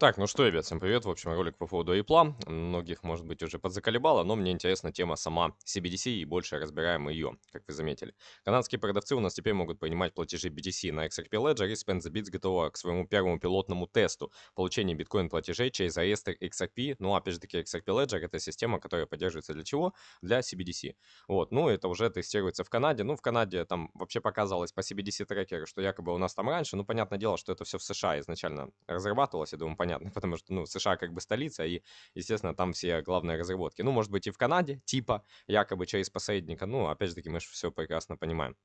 Так, ну что, ребят, всем привет. В общем, ролик по поводу Apple. Многих, может быть, уже подзаколебало, но мне интересна тема сама CBDC и больше разбираем ее, как вы заметили. Канадские продавцы у нас теперь могут принимать платежи BTC на XRP Ledger и SpendTheBits готова к своему первому пилотному тесту получения биткоин-платежей через реестр XRP. Ну, опять же таки, XRP Ledger — это система, которая поддерживается для чего? Для CBDC. Вот, ну, это уже тестируется в Канаде. Ну, в Канаде там вообще показалось по CBDC-трекеру, что якобы у нас там раньше. Ну, понятное дело, что это все в США изначально разрабатывалось, я думаю, понятно понятно, потому что, ну, США как бы столица, и, естественно, там все главные разработки. Ну, может быть, и в Канаде, типа, якобы через посредника, ну, опять же таки, мы же все прекрасно понимаем.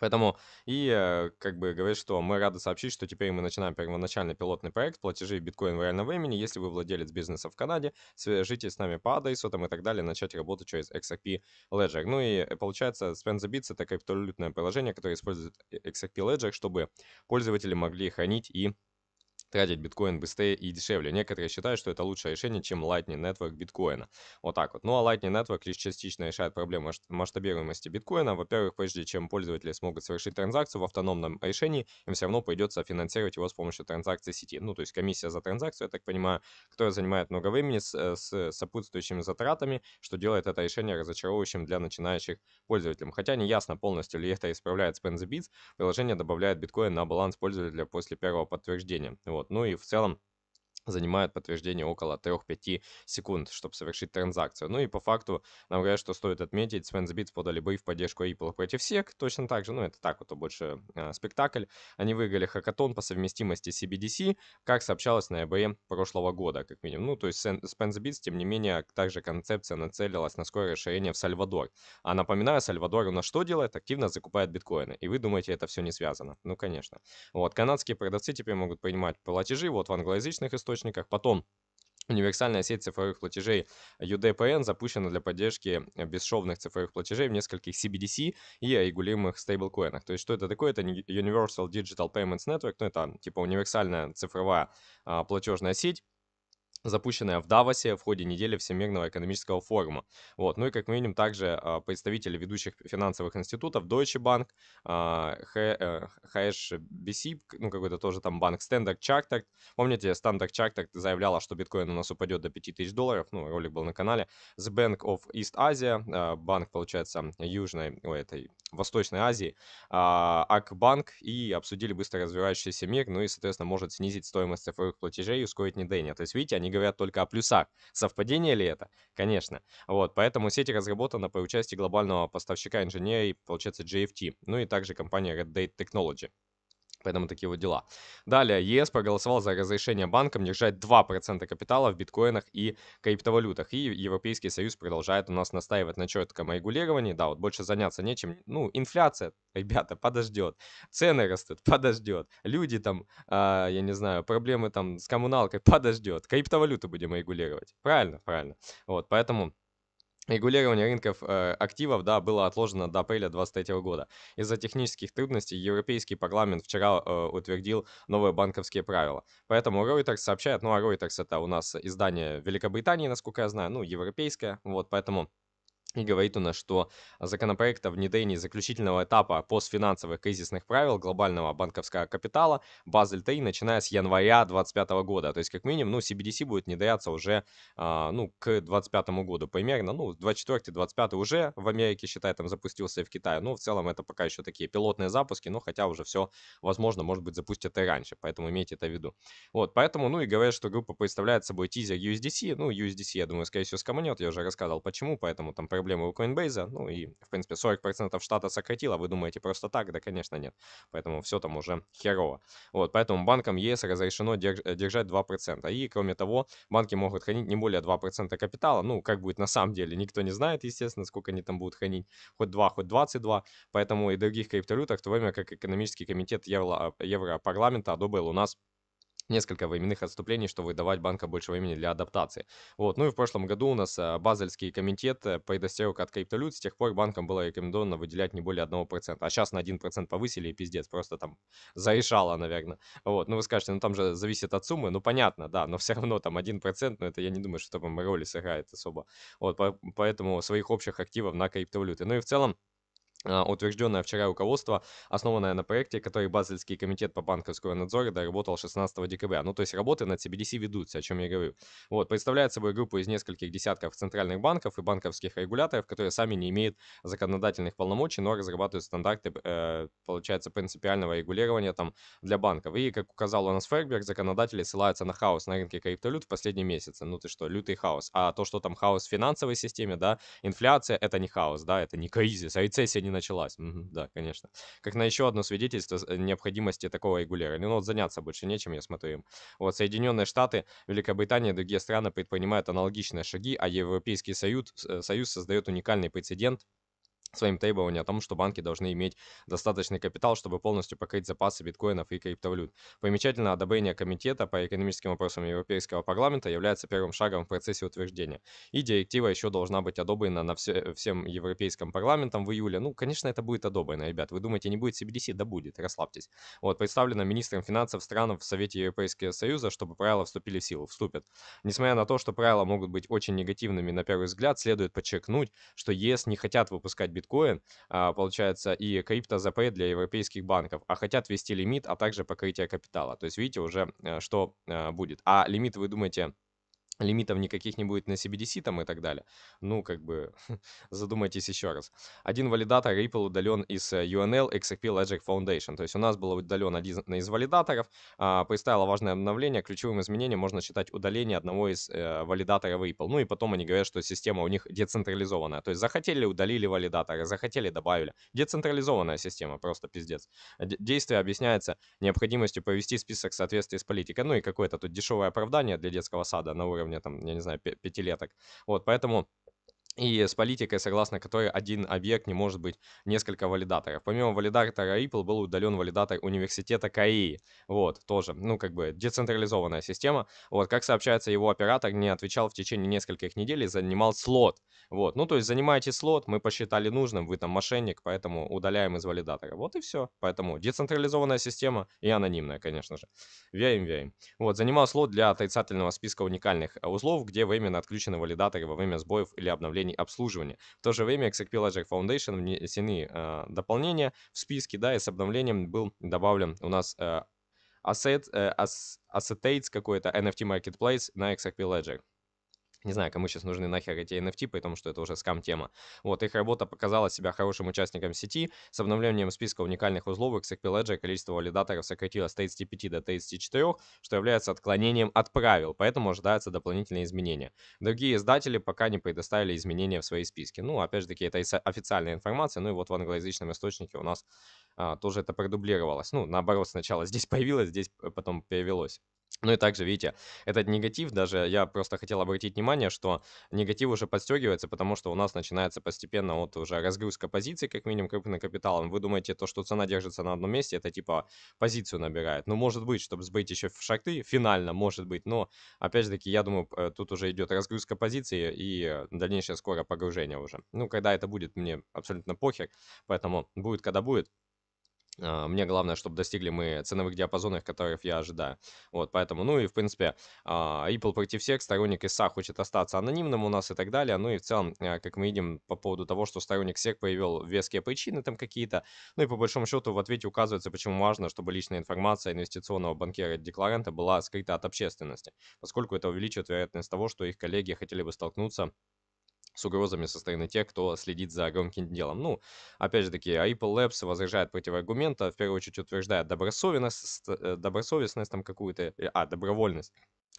Поэтому и э, как бы говорит, что мы рады сообщить, что теперь мы начинаем первоначальный пилотный проект платежи биткоин в реальном времени. Если вы владелец бизнеса в Канаде, свяжитесь с нами по адресу там и так далее, начать работу через XRP Ledger. Ну и э, получается, SpendTheBits — это криптовалютное приложение, которое использует э, XRP Ledger, чтобы пользователи могли хранить и тратить биткоин быстрее и дешевле. Некоторые считают, что это лучшее решение, чем Lightning Network биткоина. Вот так вот. Ну а Lightning Network лишь частично решает проблему масштабируемости биткоина. Во-первых, прежде чем пользователи смогут совершить транзакцию в автономном решении, им все равно придется финансировать его с помощью транзакции сети. Ну, то есть комиссия за транзакцию, я так понимаю, которая занимает много времени с, э, с сопутствующими затратами, что делает это решение разочаровывающим для начинающих пользователей. Хотя не ясно полностью ли это исправляет SpendTheBits, приложение добавляет биткоин на баланс пользователя после первого подтверждения. Вот. Ну и в целом занимает подтверждение около 3-5 секунд, чтобы совершить транзакцию. Ну и по факту, нам говорят, что стоит отметить, SvendsBits подали бой в поддержку Apple против SEC, точно так же, ну это так, вот, а больше э, спектакль. Они выиграли хакатон по совместимости CBDC, как сообщалось на EBM прошлого года, как минимум. Ну то есть SvendsBits, тем не менее, также концепция нацелилась на скорое расширение в Сальвадор. А напоминаю, Сальвадор у нас что делает? Активно закупает биткоины. И вы думаете, это все не связано? Ну, конечно. Вот, канадские продавцы теперь могут принимать платежи вот в англоязычных источниках, источниках. Потом Универсальная сеть цифровых платежей UDPN запущена для поддержки э, бесшовных цифровых платежей в нескольких CBDC и регулируемых стейблкоинах. То есть что это такое? Это Universal Digital Payments Network, ну это типа универсальная цифровая а, платежная сеть, запущенная в Давосе в ходе недели Всемирного экономического форума. Вот. Ну и, как мы видим, также а, представители ведущих финансовых институтов Deutsche Bank, HSBC, а, э, ну какой-то тоже там банк Standard Chartered. Помните, Standard Chartered заявляла, что биткоин у нас упадет до 5000 долларов, ну ролик был на канале. The Bank of East Asia, а, банк, получается, Южной, ой, этой, Восточной Азии, Акбанк, и обсудили быстро развивающийся мир, ну и, соответственно, может снизить стоимость цифровых платежей и ускорить недение. То есть, видите, они они говорят только о плюсах. Совпадение ли это? Конечно. Вот, поэтому сеть разработана по участии глобального поставщика инженерии, получается, JFT, ну и также компания Red Date Technology. Поэтому такие вот дела. Далее, ЕС проголосовал за разрешение банкам держать 2% капитала в биткоинах и криптовалютах. И Европейский Союз продолжает у нас настаивать на четком регулировании. Да, вот больше заняться нечем. Ну, инфляция, ребята, подождет. Цены растут, подождет. Люди там, э, я не знаю, проблемы там с коммуналкой, подождет. Криптовалюты будем регулировать. Правильно, правильно. Вот, поэтому... Регулирование рынков э, активов да, было отложено до апреля 2023 года. Из-за технических трудностей Европейский парламент вчера э, утвердил новые банковские правила. Поэтому Reuters сообщает, ну а Reuters это у нас издание Великобритании, насколько я знаю, ну европейское, вот поэтому и говорит у нас, что законопроект о внедрении заключительного этапа постфинансовых кризисных правил глобального банковского капитала Базель-3, начиная с января 2025 года. То есть, как минимум, ну, CBDC будет внедряться уже, а, ну, к 2025 году примерно, ну, 24-25 уже в Америке, считай, там запустился и в Китае. Ну, в целом, это пока еще такие пилотные запуски, но хотя уже все, возможно, может быть, запустят и раньше, поэтому имейте это в виду. Вот, поэтому, ну, и говорят, что группа представляет собой тизер USDC, ну, USDC, я думаю, скорее всего, скоманет, я уже рассказывал, почему, поэтому там проблемы у Coinbase, ну и, в принципе, 40% штата сократило, а вы думаете, просто так? Да, конечно, нет. Поэтому все там уже херово. Вот, поэтому банкам ЕС разрешено э, держать 2%. И, кроме того, банки могут хранить не более 2% капитала. Ну, как будет на самом деле, никто не знает, естественно, сколько они там будут хранить. Хоть 2, хоть 22. Поэтому и других криптовалютах, в то время как экономический комитет Европарламента одобрил у нас несколько временных отступлений, чтобы давать банка больше времени для адаптации. Вот. Ну и в прошлом году у нас а, Базельский комитет э, предостерег от криптовалют, с тех пор банкам было рекомендовано выделять не более 1%, а сейчас на 1% повысили и пиздец, просто там зарешало, наверное. Вот. Ну вы скажете, ну там же зависит от суммы, ну понятно, да, но все равно там 1%, но ну это я не думаю, что там роли сыграет особо. Вот, поэтому своих общих активов на криптовалюты. Ну и в целом, а, утвержденное вчера руководство, основанное на проекте, который Базельский комитет по банковскому надзору доработал 16 декабря. Ну, то есть работы над CBDC ведутся, о чем я говорю. Вот, представляет собой группу из нескольких десятков центральных банков и банковских регуляторов, которые сами не имеют законодательных полномочий, но разрабатывают стандарты, э, получается, принципиального регулирования там для банков. И, как указал у нас Фергберг, законодатели ссылаются на хаос на рынке криптовалют в последние месяцы. Ну, ты что, лютый хаос. А то, что там хаос в финансовой системе, да, инфляция, это не хаос, да, это не кризис, а рецессия не началась. Мгм, да, конечно. Как на еще одно свидетельство э, необходимости такого регулирования. Ну вот заняться больше нечем, я смотрю им. Вот Соединенные Штаты, Великобритания и другие страны предпринимают аналогичные шаги, а Европейский Союз, э, Союз создает уникальный прецедент своим требованиям о том, что банки должны иметь достаточный капитал, чтобы полностью покрыть запасы биткоинов и криптовалют. Помечательно, одобрение Комитета по экономическим вопросам Европейского парламента является первым шагом в процессе утверждения. И директива еще должна быть одобрена на все, всем Европейским парламентом в июле. Ну, конечно, это будет одобрено, ребят. Вы думаете, не будет CBDC? Да будет, расслабьтесь. Вот, представлено министром финансов стран в Совете Европейского Союза, чтобы правила вступили в силу. Вступят. Несмотря на то, что правила могут быть очень негативными на первый взгляд, следует подчеркнуть, что ЕС не хотят выпускать биткоин биткоин, а, получается, и крипто ЗП для европейских банков, а хотят ввести лимит, а также покрытие капитала. То есть видите уже, э, что э, будет. А лимит, вы думаете, лимитов никаких не будет на CBDC там и так далее. Ну, как бы, задумайтесь еще раз. Один валидатор Ripple удален из э, UNL XRP Ledger Foundation. То есть у нас был удален один из валидаторов. А, Представило важное обновление. Ключевым изменением можно считать удаление одного из э, валидаторов Ripple. Ну и потом они говорят, что система у них децентрализованная. То есть захотели, удалили валидатора, захотели, добавили. Децентрализованная система, просто пиздец. Действие объясняется необходимостью повести список в соответствии с политикой. Ну и какое-то тут дешевое оправдание для детского сада на уровне уровня, там, я не знаю, пятилеток. Вот, поэтому и с политикой, согласно которой один объект не может быть несколько валидаторов. Помимо валидатора Ripple был удален валидатор университета Кореи. Вот, тоже, ну, как бы децентрализованная система. Вот, как сообщается, его оператор не отвечал в течение нескольких недель и занимал слот. Вот, ну, то есть занимаете слот, мы посчитали нужным, вы там мошенник, поэтому удаляем из валидатора. Вот и все. Поэтому децентрализованная система и анонимная, конечно же. Верим, верим. Вот, занимал слот для отрицательного списка уникальных э, узлов, где временно отключены валидаторы во время сбоев или обновлений решений обслуживания. В то же время XRP Ledger Foundation внесены э, дополнения в списке, да, и с обновлением был добавлен у нас э, Asset, э, Assetates какой-то, NFT Marketplace на XRP Ledger. Не знаю, кому сейчас нужны нахер эти NFT, при том, что это уже скам-тема. Вот, их работа показала себя хорошим участником сети. С обновлением списка уникальных узлов XRP Ledger количество валидаторов сократилось с 35 до 34, что является отклонением от правил, поэтому ожидаются дополнительные изменения. Другие издатели пока не предоставили изменения в свои списки. Ну, опять же таки, это официальная информация, ну и вот в англоязычном источнике у нас а, тоже это продублировалось. Ну, наоборот, сначала здесь появилось, здесь э, потом перевелось. Ну и также, видите, этот негатив даже, я просто хотел обратить внимание, что негатив уже подстегивается, потому что у нас начинается постепенно вот уже разгрузка позиций, как минимум, крупным капиталом. Вы думаете, то, что цена держится на одном месте, это типа позицию набирает. Ну, может быть, чтобы сбыть еще в шахты, финально, может быть. Но, опять же таки, я думаю, э, тут уже идет разгрузка позиции и дальнейшее скоро погружение уже. Ну, когда это будет, мне абсолютно похер, поэтому будет, когда будет. А, мне главное, чтобы достигли мы ценовых диапазонов, которых я ожидаю. Вот, поэтому, ну и, в принципе, а, Apple против всех, сторонник ИСА хочет остаться анонимным у нас и так далее. Ну и в целом, а, как мы видим, по поводу того, что сторонник SEC появил веские причины там какие-то. Ну и по большому счету в ответе указывается, почему важно, чтобы личная информация инвестиционного банкира-декларанта была скрыта от общественности, поскольку это увеличивает вероятность того, что их коллеги хотели бы столкнуться с угрозами со стороны тех, кто следит за громким делом. Ну, опять же таки, Ripple Labs возражает против аргумента, в первую очередь утверждает добросовестность, э, добросовестность там какую-то, э, а, добровольность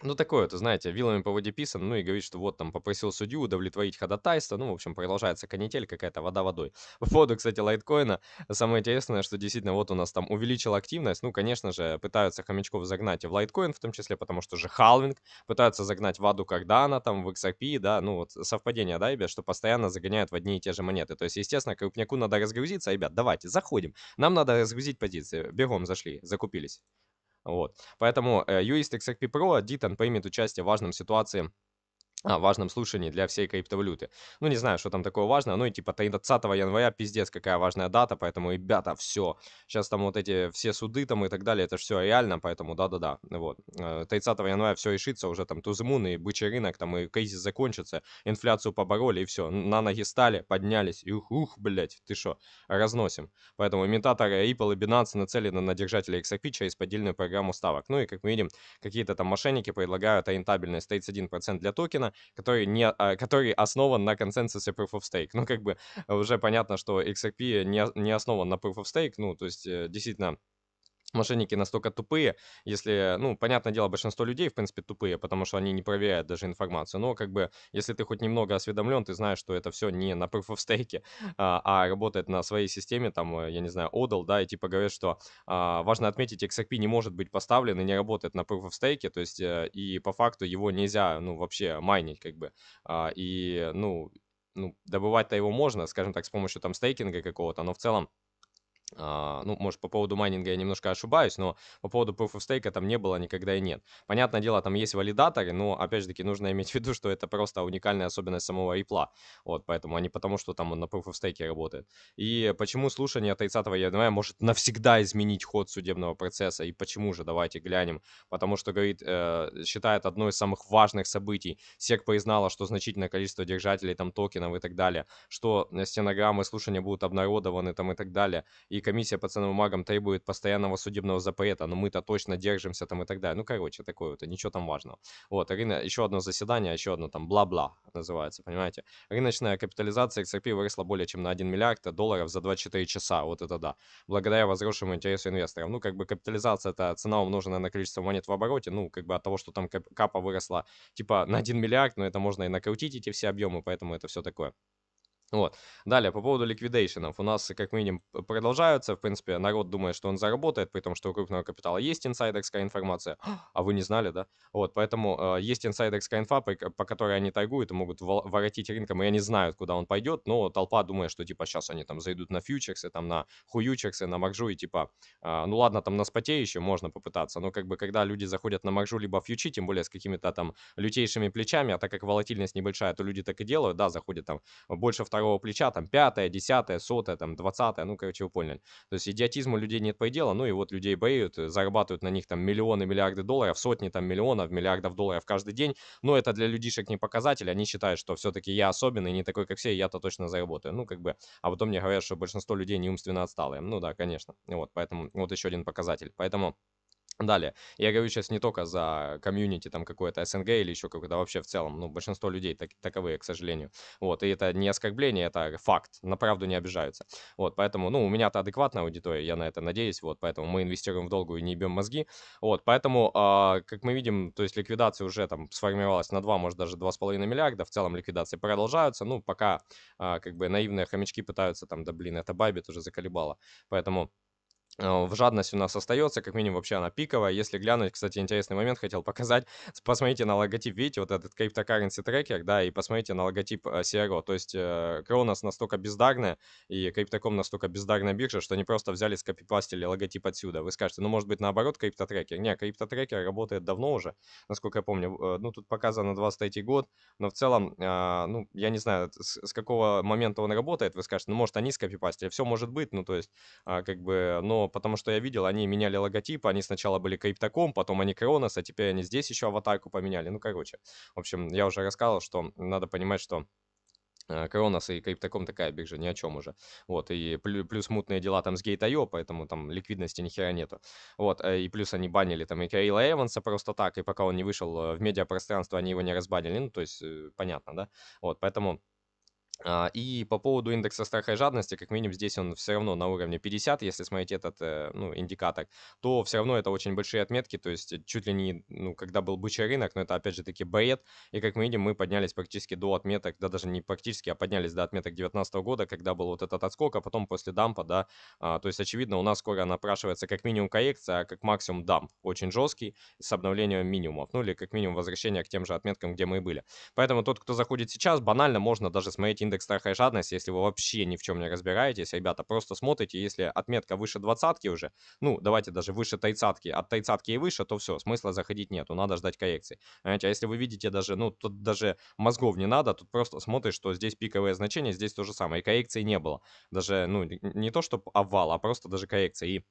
ну, такое, то знаете, вилами по воде писан, ну, и говорит, что вот там попросил судью удовлетворить ходатайство, ну, в общем, продолжается канитель, какая-то вода водой. По поводу, кстати, лайткоина, самое интересное, что действительно вот у нас там увеличила активность, ну, конечно же, пытаются хомячков загнать и в лайткоин в том числе, потому что же халвинг, пытаются загнать в аду, когда она там, в XRP, да, ну, вот совпадение, да, ребят, что постоянно загоняют в одни и те же монеты. То есть, естественно, крупняку надо разгрузиться, ребят, давайте, заходим, нам надо разгрузить позиции, бегом зашли, закупились. Вот. Поэтому э, юрист XRP Pro, Дитон примет участие в важном ситуации а, важном слушании для всей криптовалюты. Ну, не знаю, что там такое важное, ну и типа 30 января, пиздец, какая важная дата, поэтому, ребята, все. Сейчас там вот эти все суды там и так далее, это все реально, поэтому да-да-да, вот. 30 э, января все решится, уже там Тузмун и бычий рынок, там и кризис закончится, инфляцию побороли и все, на ноги стали, поднялись, и ух, ух, блядь, ты что, разносим. Поэтому имитаторы Ripple и Binance нацелены на держателей XRP через поддельную программу ставок. Ну и, как мы видим, какие-то там мошенники предлагают рентабельность 31% для токена, который, не, а, который основан на консенсусе Proof of Stake. Ну, как бы уже понятно, что XRP не, не основан на Proof of Stake, ну, то есть э, действительно мошенники настолько тупые, если, ну, понятное дело, большинство людей, в принципе, тупые, потому что они не проверяют даже информацию, но как бы, если ты хоть немного осведомлен, ты знаешь, что это все не на proof of stake, а, а работает на своей системе, там, э, я не знаю, ODL, да, и типа говорят, что а, важно отметить, XRP не может быть поставлен и не работает на proof of stake, то есть э, и по факту его нельзя, ну, вообще майнить, как бы, а, и, ну, ну, добывать-то его можно, скажем так, с помощью там стейкинга какого-то, но в целом а, ну, может, по поводу майнинга я немножко ошибаюсь, но по поводу Proof of Stake там не было никогда и нет. Понятное дело, там есть валидаторы, но, опять же таки, нужно иметь в виду, что это просто уникальная особенность самого репла. Вот, поэтому, а не потому, что там он на Proof of Stake работает. И почему слушание 30 января может навсегда изменить ход судебного процесса, и почему же, давайте глянем. Потому что, говорит, э, считает одно из самых важных событий. СЕК признала, что значительное количество держателей там токенов и так далее, что стенограммы слушания будут обнародованы там и так далее. И и комиссия по ценным бумагам требует постоянного судебного запрета, но мы-то точно держимся там и так далее. Ну, короче, такое вот, ничего там важного. Вот, рынок, еще одно заседание, еще одно там бла-бла называется, понимаете. Рыночная капитализация XRP выросла более чем на 1 миллиард долларов за 24 часа, вот это да, благодаря возросшему интересу инвесторов. Ну, как бы капитализация – это цена, умноженная на количество монет в обороте, ну, как бы от того, что там капа выросла типа на 1 миллиард, но это можно и накрутить эти все объемы, поэтому это все такое. Вот. Далее, по поводу ликвидейшенов. У нас, как мы продолжаются. В принципе, народ думает, что он заработает, при том, что у крупного капитала есть инсайдерская информация. А вы не знали, да? Вот, поэтому э, есть инсайдерская инфа, по, по которой они торгуют и могут воротить рынком, и они знают, куда он пойдет, но толпа думает, что, типа, сейчас они там зайдут на фьючерсы, там на хуючерсы, на маржу, и типа, э, ну ладно, там на споте еще можно попытаться, но как бы, когда люди заходят на маржу либо фьючи, тем более с какими-то там лютейшими плечами, а так как волатильность небольшая, то люди так и делают, да, заходят там больше в второго плеча, там, пятое, десятое, сотое, там, двадцатое, ну, короче, вы поняли. То есть идиотизм людей нет предела, ну, и вот людей бреют, зарабатывают на них, там, миллионы, миллиарды долларов, сотни, там, миллионов, миллиардов долларов каждый день, но это для людишек не показатель, они считают, что все-таки я особенный, не такой, как все, я-то точно заработаю, ну, как бы, а потом мне говорят, что большинство людей не умственно отсталые, ну, да, конечно, вот, поэтому, вот еще один показатель, поэтому... Далее. Я говорю сейчас не только за комьюнити, там, какое-то СНГ или еще какое-то, а вообще в целом. Ну, большинство людей так, таковые, к сожалению. Вот, и это не оскорбление, это факт. На правду не обижаются. Вот, поэтому, ну, у меня-то адекватная аудитория, я на это надеюсь, вот, поэтому мы инвестируем в долгую и не бьем мозги. Вот, поэтому, э, как мы видим, то есть ликвидация уже там сформировалась на 2, может, даже 2,5 миллиарда. В целом ликвидации продолжаются. Ну, пока, э, как бы, наивные хомячки пытаются там, да, блин, это Байбит уже заколебало. Поэтому... Э, в жадность у нас остается, как минимум вообще она пиковая. Если глянуть, кстати, интересный момент хотел показать. Посмотрите на логотип, видите, вот этот cryptocurrency трекер, да, и посмотрите на логотип э, CRO. То есть Кронос э, настолько бездарная и Криптоком настолько бездарная биржа, что они просто взяли, скопипастили логотип отсюда. Вы скажете, ну может быть наоборот криптотрекер. Не, криптотрекер работает давно уже, насколько я помню. Ну тут показано 23 год, но в целом, ну я не знаю, с какого момента он работает, вы скажете, ну может они скопипастили. Все может быть, ну то есть а, как бы, но потому что я видел, они меняли логотип, они сначала были Криптоком, потом они Кронос, а теперь они здесь еще аватарку поменяли. Ну, короче, в общем, я уже рассказывал, что надо понимать, что э, Кронос и Криптоком такая биржа, ни о чем уже. Вот, и плюс мутные дела там с Gate.io, поэтому там ликвидности ни хера нету. Вот, э, и плюс они банили там и Кейла Эванса просто так, и пока он не вышел э, в медиапространство, они его не разбанили, ну, то есть, понятно, да? Вот, поэтому а, и по поводу индекса страха и жадности, как минимум здесь он все равно на уровне 50, если смотреть этот э, ну, индикатор, то все равно это очень большие отметки, то есть э, чуть ли не, ну, когда был бычий рынок, но это опять же таки бред, и как мы видим, мы поднялись практически до отметок, да даже не практически, а поднялись до отметок 2019 года, когда был вот этот отскок, а потом после дампа, да, а, то есть очевидно у нас скоро напрашивается как минимум коррекция, а как максимум дамп, очень жесткий, с обновлением минимумов, ну или как минимум возвращение к тем же отметкам, где мы и были. Поэтому тот, кто заходит сейчас, банально можно даже смотреть индекс страха и жадность, если вы вообще ни в чем не разбираетесь, ребята, просто смотрите, если отметка выше двадцатки уже, ну, давайте даже выше тридцатки, от тридцатки и выше, то все, смысла заходить нету, надо ждать коррекции. Понимаете, а если вы видите даже, ну, тут даже мозгов не надо, тут просто смотришь, что здесь пиковое значение, здесь то же самое, и коррекции не было. Даже, ну, не то, что обвал, а просто даже коррекции. И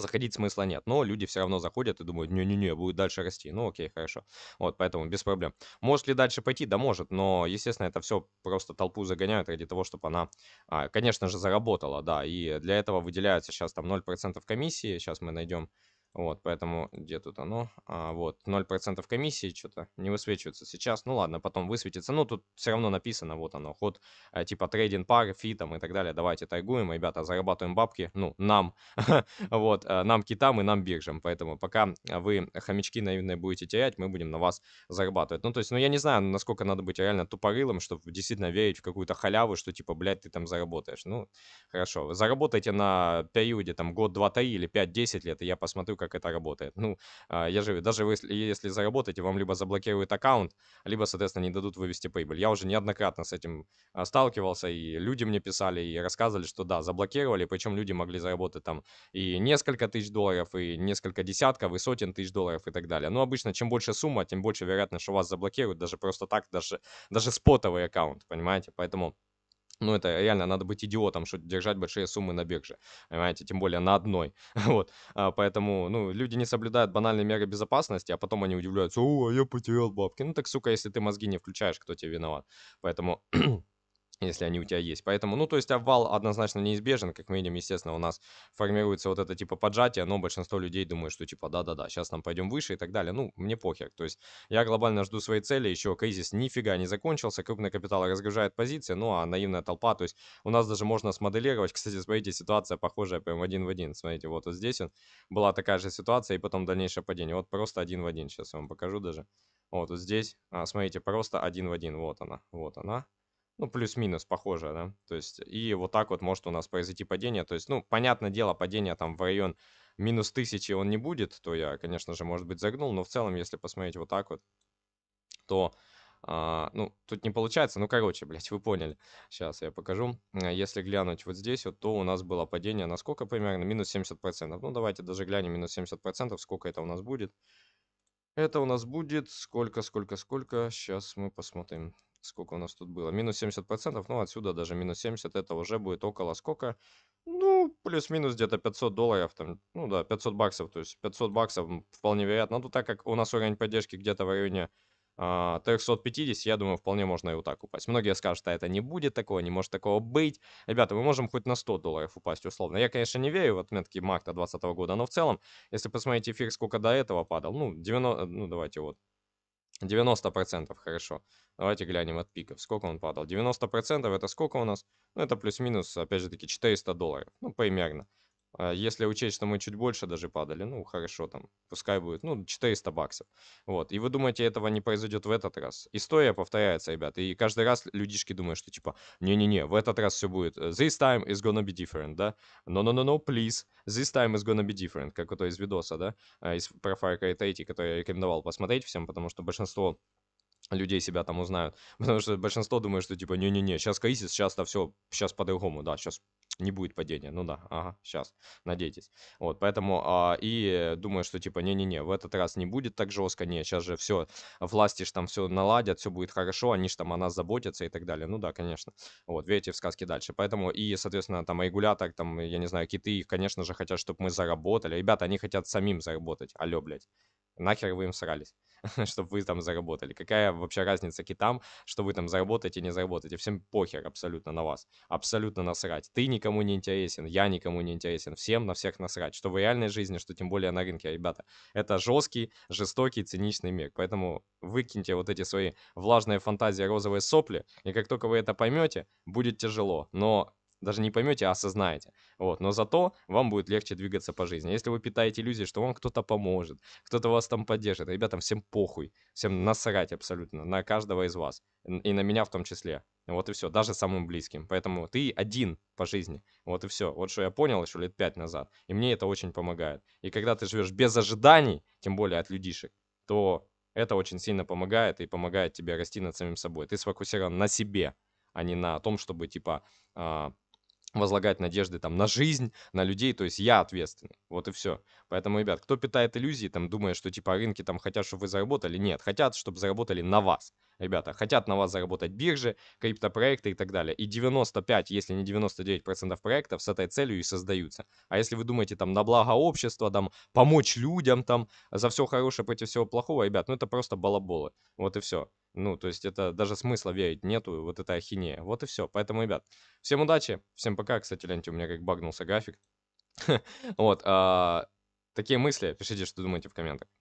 заходить смысла нет. Но люди все равно заходят и думают, не-не-не, будет дальше расти. Ну окей, хорошо. Вот, поэтому без проблем. Может ли дальше пойти? Да может, но, естественно, это все просто толпу загоняют ради того, чтобы она, а, конечно же, заработала, да. И для этого выделяется сейчас там 0% комиссии. Сейчас мы найдем вот, поэтому где тут оно? А, вот, 0% комиссии что-то не высвечивается сейчас. Ну ладно, потом высветится. Ну тут все равно написано, вот оно, ход э, типа трейдинг пар, фи там и так далее. Давайте торгуем, ребята, зарабатываем бабки. Ну, нам, вот, э, нам китам и нам биржам. Поэтому пока вы хомячки наивные будете терять, мы будем на вас зарабатывать. Ну то есть, ну я не знаю, насколько надо быть реально тупорылым, чтобы действительно верить в какую-то халяву, что типа, блядь, ты там заработаешь. Ну, хорошо, заработайте на периоде там год, два, три или пять-десять лет, и я посмотрю, как как это работает. Ну, а, я же, даже вы, если, заработаете, вам либо заблокируют аккаунт, либо, соответственно, не дадут вывести прибыль. Я уже неоднократно с этим а, сталкивался, и люди мне писали и рассказывали, что да, заблокировали, причем люди могли заработать там и несколько тысяч долларов, и несколько десятков, и сотен тысяч долларов и так далее. Но обычно чем больше сумма, тем больше вероятность, что вас заблокируют даже просто так, даже, даже спотовый аккаунт, понимаете? Поэтому ну, это реально надо быть идиотом, чтобы держать большие суммы на бирже, понимаете, тем более на одной. Вот, а, поэтому, ну, люди не соблюдают банальные меры безопасности, а потом они удивляются, о, я потерял бабки. Ну, так, сука, если ты мозги не включаешь, кто тебе виноват. Поэтому если они у тебя есть. Поэтому, ну, то есть обвал однозначно неизбежен, как мы видим, естественно, у нас формируется вот это типа поджатие, но большинство людей думает, что типа да-да-да, сейчас нам пойдем выше и так далее. Ну, мне похер. То есть я глобально жду своей цели, еще кризис нифига не закончился, крупный капитал разгружает позиции, ну, а наивная толпа, то есть у нас даже можно смоделировать, кстати, смотрите, ситуация похожая прям один в один, смотрите, вот, вот здесь вот была такая же ситуация и потом дальнейшее падение, вот просто один в один, сейчас я вам покажу даже. Вот, вот здесь, а, смотрите, просто один в один, вот она, вот она, ну, плюс-минус похоже, да. То есть, и вот так вот может у нас произойти падение. То есть, ну, понятное дело, падение там в район минус тысячи он не будет, то я, конечно же, может быть, загнул, но в целом, если посмотреть вот так вот, то, а, ну, тут не получается. Ну, короче, блядь, вы поняли. Сейчас я покажу. А, если глянуть вот здесь вот, то у нас было падение на сколько примерно? Минус 70%. Ну, давайте даже глянем минус 70%, сколько это у нас будет. Это у нас будет сколько, сколько, сколько. Сейчас мы посмотрим сколько у нас тут было, минус 70%, ну отсюда даже минус 70, это уже будет около сколько? Ну, плюс-минус где-то 500 долларов, там, ну да, 500 баксов, то есть 500 баксов вполне вероятно, ну так как у нас уровень поддержки где-то в районе а, 350, я думаю, вполне можно и вот так упасть. Многие скажут, что «А это не будет такого, не может такого быть. Ребята, мы можем хоть на 100 долларов упасть условно. Я, конечно, не верю в отметки марта 2020 года, но в целом, если посмотреть эфир, сколько до этого падал, ну, 90, ну давайте вот, 90% хорошо. Давайте глянем от пиков. Сколько он падал? 90% это сколько у нас? Ну, это плюс-минус, опять же таки, 400 долларов. Ну, примерно. А если учесть, что мы чуть больше даже падали, ну хорошо там, пускай будет, ну 400 баксов. Вот, и вы думаете, этого не произойдет в этот раз. История повторяется, ребят, и каждый раз людишки думают, что типа, не-не-не, в этот раз все будет, э, this time is gonna be different, да? No-no-no-no, please, this time is gonna be different, как у то из видоса, да, э, из про Far Cry 3, который я рекомендовал посмотреть всем, потому что большинство людей себя там узнают. Потому что большинство думает, что типа, не-не-не, сейчас кризис, сейчас-то все, сейчас по-другому, да, сейчас, не будет падения. Ну да, ага, сейчас, надейтесь. Вот, поэтому, а, и думаю, что типа, не-не-не, в этот раз не будет так жестко, не, сейчас же все, власти ж там все наладят, все будет хорошо, они ж там о нас заботятся и так далее. Ну да, конечно. Вот, видите, в сказке дальше. Поэтому, и, соответственно, там регулятор, там, я не знаю, киты, их, конечно же, хотят, чтобы мы заработали. Ребята, они хотят самим заработать, алё, блядь. Нахер вы им срались чтобы вы там заработали. Какая вообще разница китам, что вы там заработаете, не заработаете. Всем похер абсолютно на вас. Абсолютно насрать. Ты никому не интересен, я никому не интересен. Всем на всех насрать. Что в реальной жизни, что тем более на рынке, ребята. Это жесткий, жестокий, циничный мир. Поэтому выкиньте вот эти свои влажные фантазии, розовые сопли. И как только вы это поймете, будет тяжело. Но даже не поймете, а осознаете. Вот, но зато вам будет легче двигаться по жизни. Если вы питаете иллюзии, что вам кто-то поможет, кто-то вас там поддержит, ребятам всем похуй, всем насрать абсолютно на каждого из вас, и на меня в том числе. Вот и все, даже самым близким. Поэтому ты один по жизни. Вот и все. Вот что я понял еще лет пять назад. И мне это очень помогает. И когда ты живешь без ожиданий, тем более от людишек, то это очень сильно помогает и помогает тебе расти над самим собой. Ты сфокусирован на себе, а не на том, чтобы, типа, а, возлагать надежды там на жизнь, на людей, то есть я ответственный, вот и все. Поэтому, ребят, кто питает иллюзии, там, думая, что типа рынки там хотят, чтобы вы заработали, нет, хотят, чтобы заработали на вас. Ребята, хотят на вас заработать биржи, криптопроекты и так далее. И 95, если не 99% проектов с этой целью и создаются. А если вы думаете там на благо общества, там, помочь людям, там, за все хорошее против всего плохого, ребят, ну это просто балаболы, вот и все. Ну, то есть это даже смысла верить нету, вот этой ахинея. Вот и все. Поэтому, ребят, всем удачи, всем пока. ПК, кстати, ляньте, у меня как багнулся график. Вот, а, такие мысли, пишите, что думаете в комментах.